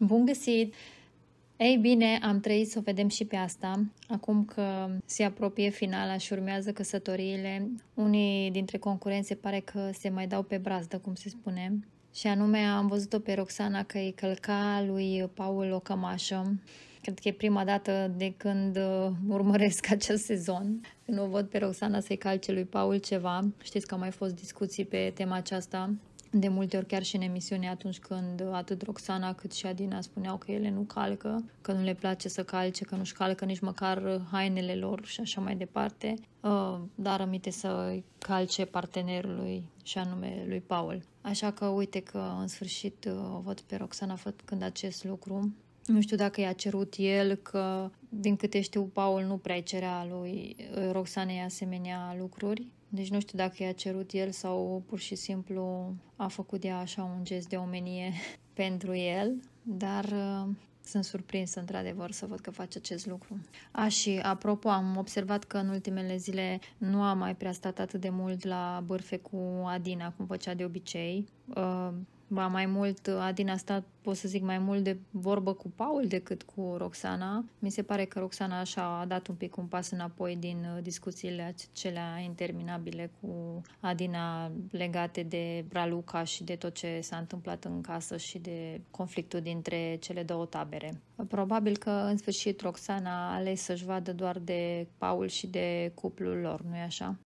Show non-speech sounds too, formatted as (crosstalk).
Bun găsit! Ei bine, am trăit să o vedem și pe asta. Acum că se apropie finala și urmează căsătoriile, unii dintre concurențe pare că se mai dau pe brazdă, cum se spune. Și anume am văzut-o pe Roxana că îi călca lui Paul o cămașă. Cred că e prima dată de când uh, urmăresc (laughs) acest sezon. Nu văd pe Roxana să-i calce lui Paul ceva. Știți că au mai fost discuții pe tema aceasta de multe ori chiar și în emisiune atunci când atât Roxana cât și Adina spuneau că ele nu calcă, că nu le place să calce, că nu-și calcă nici măcar hainele lor și așa mai departe, uh, dar amite să calce partenerului și anume lui Paul. Așa că uite că în sfârșit uh, o văd pe Roxana făcând acest lucru nu știu dacă i-a cerut el, că din câte știu Paul nu prea cerea lui uh, Roxanei asemenea lucruri, deci nu știu dacă i-a cerut el sau pur și simplu a făcut ea așa un gest de omenie (laughs) pentru el, dar uh, sunt surprins într-adevăr să văd că face acest lucru. A, și apropo, am observat că în ultimele zile nu a mai prea stat atât de mult la bârfe cu Adina, cum făcea de obicei. Uh, Ba mai mult, Adina a stat, pot să zic, mai mult de vorbă cu Paul decât cu Roxana. Mi se pare că Roxana așa a dat un pic un pas înapoi din uh, discuțiile acelea interminabile cu Adina legate de Braluca și de tot ce s-a întâmplat în casă și de conflictul dintre cele două tabere. Probabil că, în sfârșit, Roxana a ales să-și vadă doar de Paul și de cuplul lor, nu-i așa?